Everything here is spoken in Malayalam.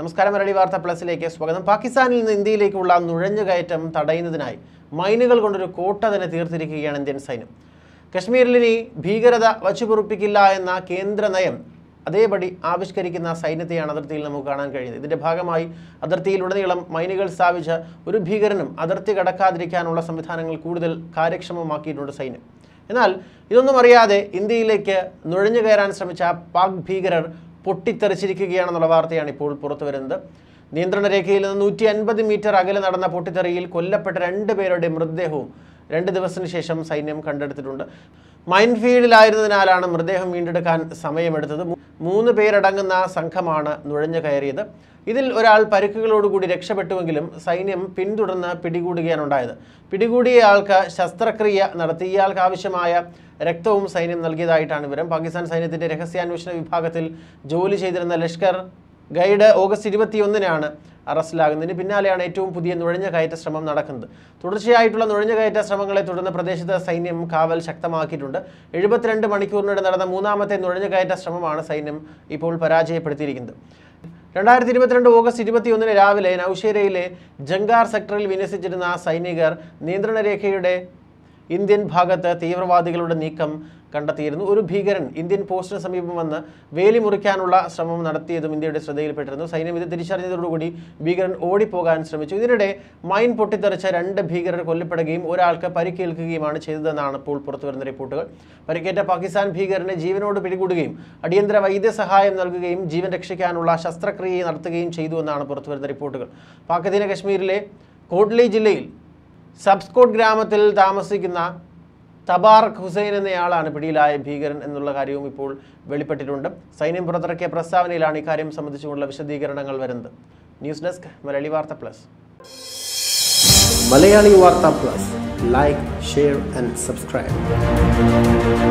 നമസ്കാരം മലയാളി വാർത്ത പ്ലസിലേക്ക് സ്വാഗതം പാകിസ്ഥാനിൽ നിന്ന് ഇന്ത്യയിലേക്കുള്ള നുഴഞ്ഞുകയറ്റം തടയുന്നതിനായി മൈനുകൾ കൊണ്ടൊരു കോട്ട തന്നെ തീർത്തിരിക്കുകയാണ് ഇന്ത്യൻ സൈന്യം കശ്മീരിൽ ഇനി ഭീകരത വച്ചുപൊറുപ്പിക്കില്ല എന്ന കേന്ദ്ര നയം അതേപടി ആവിഷ്കരിക്കുന്ന സൈന്യത്തെയാണ് അതിർത്തിയിൽ നമുക്ക് കാണാൻ കഴിയുന്നത് ഇതിന്റെ ഭാഗമായി അതിർത്തിയിലുടനീളം മൈനുകൾ സ്ഥാപിച്ച് ഒരു ഭീകരനും അതിർത്തി കടക്കാതിരിക്കാനുള്ള സംവിധാനങ്ങൾ കൂടുതൽ കാര്യക്ഷമമാക്കിയിട്ടുണ്ട് സൈന്യം എന്നാൽ ഇതൊന്നും അറിയാതെ ഇന്ത്യയിലേക്ക് നുഴഞ്ഞു കയറാൻ ശ്രമിച്ച പാക് ഭീകരർ പൊട്ടിത്തെറിച്ചിരിക്കുകയാണെന്നുള്ള വാർത്തയാണ് ഇപ്പോൾ പുറത്തു വരുന്നത് നിയന്ത്രണ രേഖയിൽ നിന്ന് നൂറ്റി അൻപത് മീറ്റർ അകലെ നടന്ന പൊട്ടിത്തെറിയിൽ കൊല്ലപ്പെട്ട രണ്ട് പേരുടെ മൃതദേഹവും രണ്ട് ദിവസത്തിന് ശേഷം സൈന്യം കണ്ടെടുത്തിട്ടുണ്ട് മൈൻഫീൽഡിലായിരുന്നതിനാലാണ് മൃതദേഹം വീണ്ടെടുക്കാൻ സമയമെടുത്തത് മൂന്ന് പേരടങ്ങുന്ന സംഘമാണ് നുഴഞ്ഞു കയറിയത് ഇതിൽ ഒരാൾ പരിക്കുകളോടുകൂടി രക്ഷപ്പെട്ടുവെങ്കിലും സൈന്യം പിന്തുടർന്ന് പിടികൂടുകയാണുണ്ടായത് പിടികൂടിയ ആൾക്ക് ശസ്ത്രക്രിയ നടത്തി ഇയാൾക്ക് ആവശ്യമായ രക്തവും സൈന്യം നൽകിയതായിട്ടാണ് വിവരം പാകിസ്ഥാൻ സൈന്യത്തിൻ്റെ രഹസ്യാന്വേഷണ വിഭാഗത്തിൽ ജോലി ചെയ്തിരുന്ന ലഷ്കർ ഗൈഡ് ഓഗസ്റ്റ് ഇരുപത്തിയൊന്നിനാണ് അറസ്റ്റിലാകുന്നതിന് പിന്നാലെയാണ് ഏറ്റവും പുതിയ കയറ്റ ശ്രമം നടക്കുന്നത് തുടർച്ചയായിട്ടുള്ള കയറ്റ ശ്രമങ്ങളെ തുടർന്ന് പ്രദേശത്ത് സൈന്യം കാവൽ ശക്തമാക്കിയിട്ടുണ്ട് എഴുപത്തിരണ്ട് മണിക്കൂറിനിടെ നടന്ന മൂന്നാമത്തെ കയറ്റ ശ്രമമാണ് സൈന്യം ഇപ്പോൾ പരാജയപ്പെടുത്തിയിരിക്കുന്നത് രണ്ടായിരത്തി ഇരുപത്തിരണ്ട് ഓഗസ്റ്റ് ഇരുപത്തിയൊന്നിന് രാവിലെ നൌഷേരയിലെ ജംഗാർ സെക്ടറിൽ വിന്യസിച്ചിരുന്ന സൈനികർ രേഖയുടെ ഇന്ത്യൻ ഭാഗത്ത് തീവ്രവാദികളുടെ നീക്കം കണ്ടെത്തിയിരുന്നു ഒരു ഭീകരൻ ഇന്ത്യൻ പോസ്റ്റിന് സമീപം വന്ന് വേലി മുറിക്കാനുള്ള ശ്രമം നടത്തിയതും ഇന്ത്യയുടെ ശ്രദ്ധയിൽപ്പെട്ടിരുന്നു സൈന്യം ഇത് തിരിച്ചറിഞ്ഞതോടുകൂടി ഭീകരൻ ഓടിപ്പോകാൻ ശ്രമിച്ചു ഇതിനിടെ മൈൻ പൊട്ടിത്തെറിച്ച രണ്ട് ഭീകരർ കൊല്ലപ്പെടുകയും ഒരാൾക്ക് പരിക്കേൽക്കുകയുമാണ് ചെയ്തതെന്നാണ് ഇപ്പോൾ പുറത്തുവരുന്ന റിപ്പോർട്ടുകൾ പരിക്കേറ്റ പാകിസ്ഥാൻ ഭീകരനെ ജീവനോട് പിടികൂടുകയും അടിയന്തര വൈദ്യസഹായം നൽകുകയും ജീവൻ രക്ഷിക്കാനുള്ള ശസ്ത്രക്രിയ നടത്തുകയും ചെയ്തുവെന്നാണ് പുറത്തുവരുന്ന റിപ്പോർട്ടുകൾ പാകിസ്ഥാന കശ്മീരിലെ കോട്ട്ലി ജില്ലയിൽ സബ്സ്കോട്ട് ഗ്രാമത്തിൽ താമസിക്കുന്ന തബാർക്ക് ഹുസൈൻ എന്നയാളാണ് പിടിയിലായ ഭീകരൻ എന്നുള്ള കാര്യവും ഇപ്പോൾ വെളിപ്പെട്ടിട്ടുണ്ട് സൈന്യം പുറത്തിറക്കിയ പ്രസ്താവനയിലാണ് ഇക്കാര്യം സംബന്ധിച്ചുകൊണ്ടുള്ള വിശദീകരണങ്ങൾ വരുന്നത് ന്യൂസ് ഡെസ്ക് മലയാളി വാർത്ത പ്ലസ് മലയാളി വാർത്ത plus like share and subscribe